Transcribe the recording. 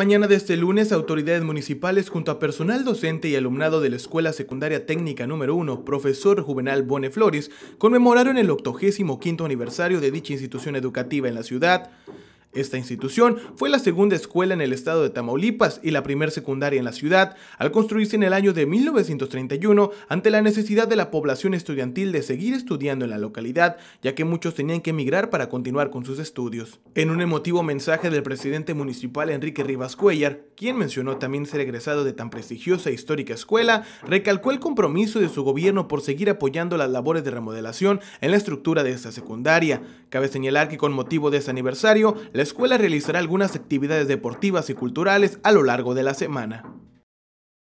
Mañana de este lunes, autoridades municipales junto a personal docente y alumnado de la Escuela Secundaria Técnica número 1, profesor Juvenal Bone conmemoraron el 85 aniversario de dicha institución educativa en la ciudad. Esta institución fue la segunda escuela en el estado de Tamaulipas y la primer secundaria en la ciudad, al construirse en el año de 1931 ante la necesidad de la población estudiantil de seguir estudiando en la localidad, ya que muchos tenían que emigrar para continuar con sus estudios. En un emotivo mensaje del presidente municipal Enrique Rivas Cuellar, quien mencionó también ser egresado de tan prestigiosa e histórica escuela, recalcó el compromiso de su gobierno por seguir apoyando las labores de remodelación en la estructura de esta secundaria. Cabe señalar que con motivo de este aniversario, la escuela realizará algunas actividades deportivas y culturales a lo largo de la semana.